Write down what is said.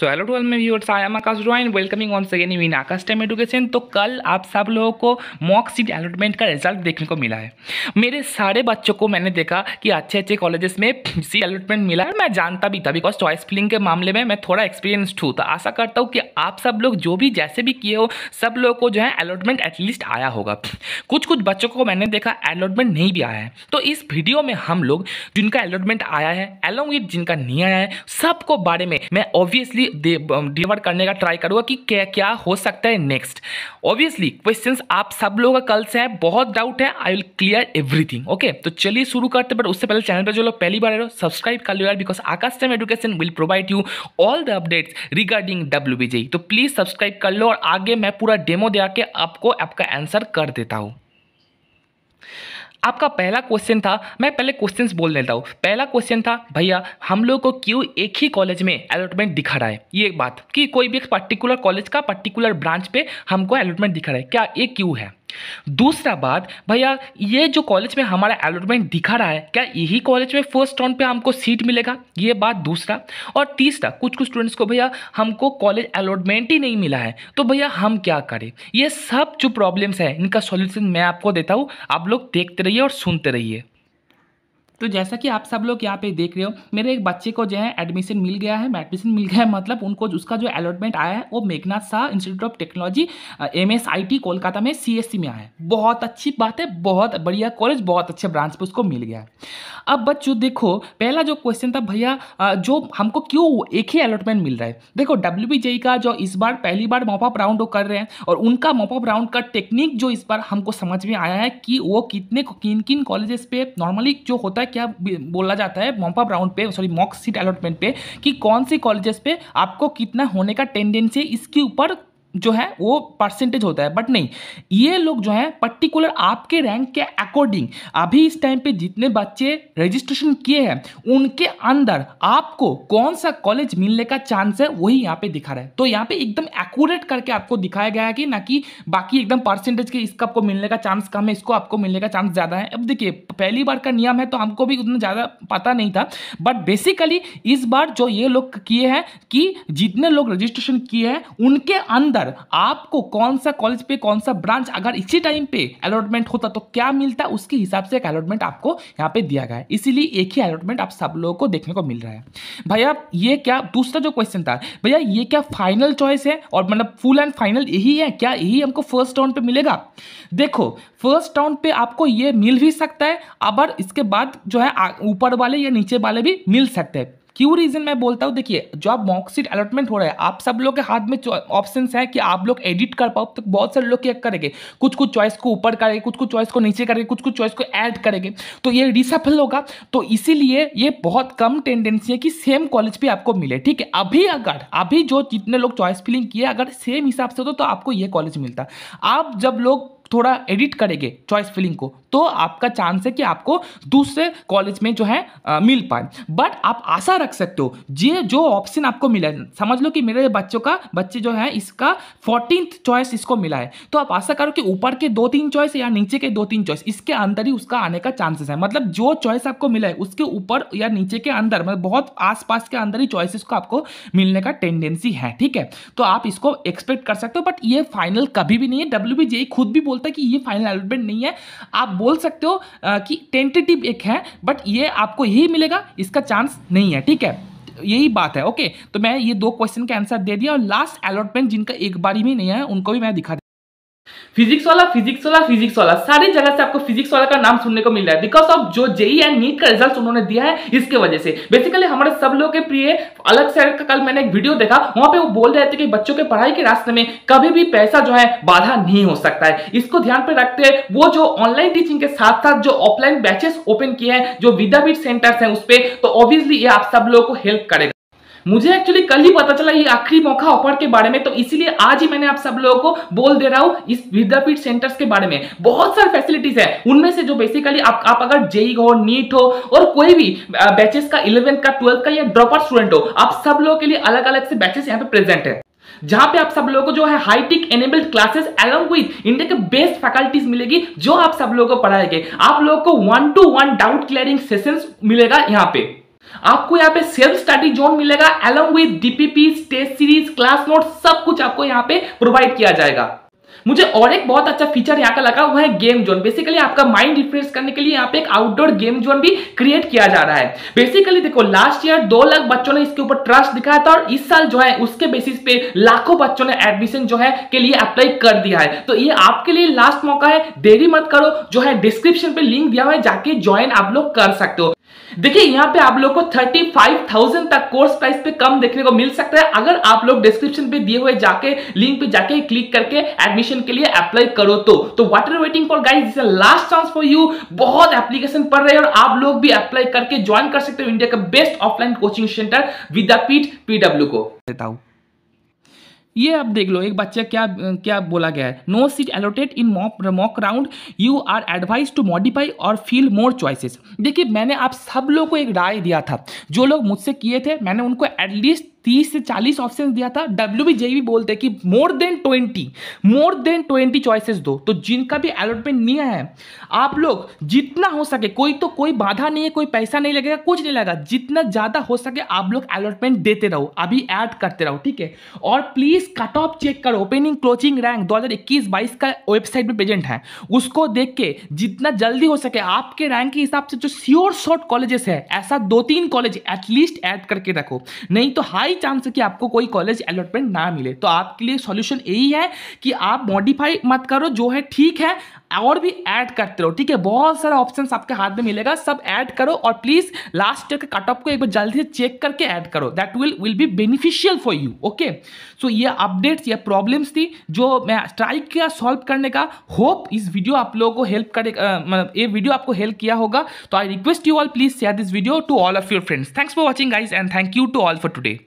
सो hello twelve में viewers I am Akash Roy welcoming on second in Akash time education तो कल आप सब लोगों को मॉक सीट अलॉटमेंट का रिजल्ट देखने को मिला है मेरे सारे बच्चों को मैंने देखा कि अच्छे अच्छे कॉलेजेस में सीट अलॉटमेंट मिला है मैं जानता भी था बिकॉज चॉइस फिलिंग के मामले में मैं थोड़ा एक्सपीरियंसड हूँ तो आशा करता हूँ कि आप सब लोग जो भी जैसे भी किए हो सब लोगों को जो है अलॉटमेंट एटलीस्ट आया होगा कुछ कुछ बच्चों को मैंने देखा अलॉटमेंट नहीं भी आया है तो इस वीडियो में हम लोग जिनका अलॉटमेंट आया है अलॉन्ग विथ जिनका नहीं आया है सबको बारे में मैं ऑब्वियसली डिलीवर करने का ट्राई करूंगा कि क्या क्या हो सकता है नेक्स्ट ऑब्वियसली क्वेश्चन आप सब लोगों का कल से है बहुत डाउट है I will clear everything okay तो चलिए शुरू करते बट उससे पहले चैनल पर जो लोग पहली बार सब्सक्राइब कर लो यार because Akash time education will provide you all the updates regarding W तो प्लीज़ सब्सक्राइब कर लो और आगे मैं पूरा डेमो दे आपको आपका आंसर कर देता हूँ आपका पहला क्वेश्चन था मैं पहले क्वेश्चंस बोल देता हूँ पहला क्वेश्चन था भैया हम लोग को क्यों एक ही कॉलेज में अलॉटमेंट दिखा रहा है ये एक बात कि कोई भी एक पर्टिकुलर कॉलेज का पर्टिकुलर ब्रांच पे हमको अलॉटमेंट दिखा रहा है क्या ये क्यों है दूसरा बात भैया ये जो कॉलेज में हमारा अलॉटमेंट दिखा रहा है क्या यही कॉलेज में फर्स्ट राउंड पे हमको सीट मिलेगा ये बात दूसरा और तीसरा कुछ कुछ स्टूडेंट्स को भैया हमको कॉलेज अलॉटमेंट ही नहीं मिला है तो भैया हम क्या करें ये सब जो प्रॉब्लम्स हैं इनका सॉल्यूशन मैं आपको देता हूँ आप लोग देखते रहिए और सुनते रहिए तो जैसा कि आप सब लोग यहाँ पे देख रहे हो मेरे एक बच्चे को जो है एडमिशन मिल गया है एडमिशन मिल गया है मतलब उनको उसका जो अलॉटमेंट आया है वो Meghnad Saha institute of technology M Kolkata में सी में आया है बहुत अच्छी बात है बहुत बढ़िया कॉलेज बहुत अच्छे ब्रांच पर उसको मिल गया है अब बच्चों देखो पहला जो क्वेश्चन था भैया जो हमको क्यों एक ही अलॉटमेंट मिल रहा है देखो डब्ल्यू का जो इस बार पहली बार मॉपअप राउंड वो कर रहे हैं और उनका मॉपअप राउंड का टेक्निक जो इस बार हमको समझ में आया है कि वो कितने किन किन कॉलेजेस पे नॉर्मली जो होता है क्या बोला जाता है मोम्पा ब्राउंड पे सॉरी मॉक सीट अलॉटमेंट पे कि कौन से कॉलेजेस पे आपको कितना होने का टेंडेंसी है इसके ऊपर जो है वो परसेंटेज होता है बट नहीं ये लोग जो है पर्टिकुलर आपके रैंक के अकॉर्डिंग अभी इस टाइम पे जितने बच्चे रजिस्ट्रेशन किए हैं उनके अंदर आपको कौन सा कॉलेज मिलने का चांस है वही यहाँ पे दिखा रहा है तो यहाँ पे एकदम एक्यूरेट करके आपको दिखाया गया है कि ना कि बाकी एकदम परसेंटेज के इसका आपको मिलने का चांस कम है इसको आपको मिलने का चांस ज़्यादा है अब देखिए पहली बार का नियम है तो हमको भी उतना ज़्यादा पता नहीं था बट बेसिकली इस बार जो ये लोग किए हैं कि जितने लोग रजिस्ट्रेशन किए हैं उनके अंदर अगर आपको कौन सा कॉलेज पे कौन सा ब्रांच अगर इसी टाइम पे अलॉटमेंट होता तो क्या मिलता उसके हिसाब से एक अलॉटमेंट आपको यहाँ पे दिया गया है इसीलिए एक ही अलॉटमेंट आप सब लोगों को देखने को मिल रहा है भैया ये क्या दूसरा जो क्वेश्चन था भैया ये क्या फाइनल चॉइस है और मतलब फुल एंड फाइनल यही है क्या यही हमको फर्स्ट राउंड पर मिलेगा देखो फर्स्ट राउंड पर आपको ये मिल भी सकता है अब इसके बाद जो है ऊपर वाले या नीचे वाले भी मिल सकते हैं क्यों रीज़न मैं बोलता हूँ देखिए जो आप मॉकसीट अलॉटमेंट हो रहा है आप सब लोग के हाथ में ऑप्शन है कि आप लोग एडिट कर पाओ तो बहुत सारे लोग क्या करेंगे कुछ कुछ चॉइस को ऊपर करेंगे कुछ कुछ चॉइस को नीचे करेंगे कुछ कुछ चॉइस को ऐड करेंगे तो ये रिसफल होगा तो इसीलिए ये बहुत कम टेंडेंसी है कि सेम कॉलेज भी आपको मिले ठीक है अभी अगर अभी जो जितने लोग चॉइस फिलिंग किए अगर सेम हिसाब से हो तो आपको ये कॉलेज मिलता आप जब लोग थोड़ा एडिट करेंगे चॉइस फिलिंग को तो आपका चांस है कि आपको दूसरे कॉलेज में जो है आ, मिल पाए बट आप आशा रख सकते हो ये जो ऑप्शन आपको मिला है समझ लो कि मेरे बच्चों का बच्चे जो है इसका फोर्टीन चॉइस इसको मिला है तो आप आशा करो कि ऊपर के दो तीन चॉइस या नीचे के दो तीन चॉइस इसके अंदर ही उसका आने का चांसेस है मतलब जो चॉइस आपको मिला है उसके ऊपर या नीचे के अंदर मतलब बहुत आस के अंदर ही चॉइस को आपको मिलने का टेंडेंसी है ठीक है तो आप इसको एक्सपेक्ट कर सकते हो बट ये फाइनल कभी भी नहीं है डब्ल्यू e खुद भी बोल बोलता है कि ये फाइनल अलॉटमेंट नहीं है आप बोल सकते हो कि टेंटेटिव एक है बट ये आपको यही मिलेगा इसका चांस नहीं है ठीक है यही बात है ओके तो मैं ये दो क्वेश्चन के आंसर दे दिया और लास्ट अलॉटमेंट जिनका एक बारी में नहीं है उनको भी मैं दिखा फिजिक्स वाला फिजिक्स वाला फिजिक्स वाला सारी जगह से आपको फिजिक्स वाला का नाम सुनने को मिल रहा है बिकॉज ऑफ जो जेई एंड नीट का रिजल्ट उन्होंने दिया है इसके वजह से बेसिकली हमारे सब लोग के प्रिय अलग सर का कल मैंने एक वीडियो देखा वहां पे वो बोल रहे थे कि बच्चों के पढ़ाई के रास्ते में कभी भी पैसा जो है बाधा नहीं हो सकता है इसको ध्यान पर रखते हुए वो जो ऑनलाइन टीचिंग के साथ साथ जो ऑफलाइन बैचेस ओपन किए हैं जो विद्यापीठ सेंटर्स हैं उस पर तो ऑब्वियसली ये आप सब लोगों को हेल्प करेगा मुझे एक्चुअली कल ही पता चला ये आखिरी मौका ऑफर के बारे में तो इसीलिए आज ही मैंने आप सब लोगों को बोल दे रहा हूँ इस विद्यापीठ सेंटर्स के बारे में बहुत सारी फैसिलिटीज है उनमें से जो बेसिकली आप, आप अगर जेई हो नीट हो और कोई भी बैचेस का इलेवेंथ का ट्वेल्थ का या ड्रॉप आउट स्टूडेंट हो आप सब लोगों के लिए अलग अलग से बैचेस यहाँ पे प्रेजेंट है जहां पे आप सब लोगों को जो है hitech enabled classes along with India के बेस्ट फैकल्टीज मिलेगी जो आप सब लोगों को पढ़ाएंगे आप लोगों को one to one doubt clearing sessions मिलेगा यहाँ पे आपको यहाँ पे सेल्फ स्टडी जोन मिलेगा along with DPP test series class note सब कुछ आपको यहाँ पे प्रोवाइड किया जाएगा मुझे और एक बहुत अच्छा फीचर यहाँ का लगा हुआ है गेम जोन बेसिकली आपका माइंड रिफ्रेश करने के लिए यहाँ पे एक आउटडोर गेम जोन भी क्रिएट किया जा रहा है बेसिकली देखो लास्ट ईयर दो लाख बच्चों ने इसके ऊपर ट्रस्ट दिखाया था और इस साल जो है उसके बेसिस पे लाखों बच्चों ने एडमिशन जो है के लिए अप्लाई कर दिया है तो ये आपके लिए लास्ट मौका है देरी मत करो जो है डिस्क्रिप्शन पे लिंक दिया हुआ है जाके ज्वाइन आप लोग कर सकते हो देखिए यहाँ पे आप लोग को थर्टी फाइव थाउजेंड तक कोर्स प्राइस पे कम देखने को मिल सकता है अगर आप लोग डिस्क्रिप्शन पे दिए हुए जाके लिंक पे जाके क्लिक करके एडमिशन के लिए अप्लाई करो तो तो what are waiting for guys this last chance for you बहुत एप्लीकेशन पड़ रहे हैं और आप लोग भी अप्लाई करके ज्वाइन कर सकते हो इंडिया का best offline coaching centre Vidyapeeth PW को बताऊं ये आप देख लो एक बच्चा क्या क्या बोला गया है no seat allotted in mock round you are advised to modify और फील मोर चॉइसेस देखिए मैंने आप सब लोगों को एक राय दिया था जो लोग मुझसे किए थे मैंने उनको एटलीस्ट 30 से चालीस ऑप्शन दिया था डब्ल्यू बी जेई बोलते हैं कि more than twenty more than twenty choices दो तो जिनका भी अलॉटमेंट नहीं है आप लोग जितना हो सके कोई तो कोई बाधा नहीं है कोई पैसा नहीं लगेगा कुछ नहीं लगेगा जितना ज़्यादा हो सके आप लोग अलॉटमेंट देते रहो अभी ऐड करते रहो ठीक है और प्लीज़ कट ऑफ चेक करो ओपनिंग क्लोजिंग रैंक दो हज़ार का वेबसाइट में प्रेजेंट है उसको देख के जितना जल्दी हो सके आपके रैंक के हिसाब से जो श्योर शॉर्ट कॉलेजेस है ऐसा दो तीन कॉलेज एटलीस्ट ऐड करके रखो नहीं तो हाई हाई चांस है कि आपको कोई कॉलेज अलॉटमेंट ना मिले तो आपके लिए सॉल्यूशन यही है कि आप मॉडिफाई मत करो जो है ठीक है और भी ऐड करते रहो ठीक है बहुत सारा ऑप्शन आपके हाथ में मिलेगा सब ऐड करो और प्लीज़ लास्ट ईयर के कट ऑफ को एक बार जल्दी से चेक करके ऐड करो that will will be beneficial for you okay so ये अपडेट्स या प्रॉब्लम्स थी जो मैं ट्राई किया सॉल्व करने का होप इस वीडियो आप लोगों को हेल्प करे मतलब ये वीडियो आपको हेल्प किया होगा तो I request you all please share this video to all of your friends thanks for watching guys and thank you to all for today